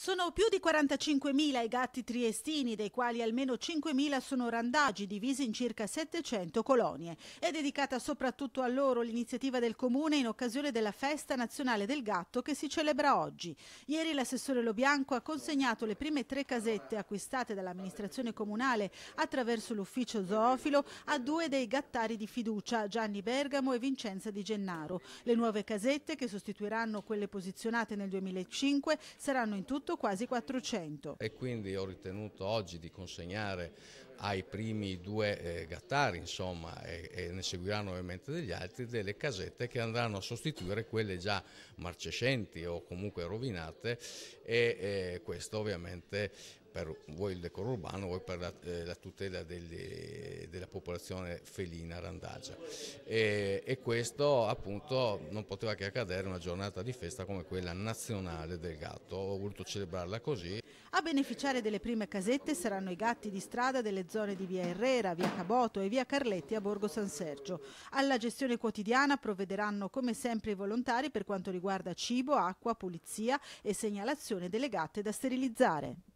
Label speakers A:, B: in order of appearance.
A: Sono più di 45.000 i gatti triestini, dei quali almeno 5.000 sono randaggi divisi in circa 700 colonie. È dedicata soprattutto a loro l'iniziativa del Comune in occasione della Festa Nazionale del Gatto che si celebra oggi. Ieri l'assessore Lo Bianco ha consegnato le prime tre casette acquistate dall'amministrazione comunale attraverso l'ufficio zoofilo a due dei gattari di fiducia, Gianni Bergamo e Vincenza Di Gennaro. Le nuove casette, che sostituiranno quelle posizionate nel 2005, saranno in tutto quasi 400.
B: E quindi ho ritenuto oggi di consegnare ai primi due eh, gattari, insomma, e, e, ne seguiranno ovviamente degli altri, delle casette che andranno a sostituire quelle già marcescenti o comunque rovinate e eh, questo ovviamente per voi il decoro urbano, voi per la, eh, la tutela degli, della popolazione felina randagia. E, e, questo appunto non poteva che accadere una giornata di festa come quella nazionale del gatto, ho voluto celebrarla così.
A: A beneficiare delle prime casette saranno i gatti di strada delle zone di via Herrera, via Caboto e via Carletti a Borgo San Sergio. Alla gestione quotidiana provvederanno come sempre i volontari per quanto riguarda cibo, acqua, pulizia e segnalazione delle gatte da sterilizzare.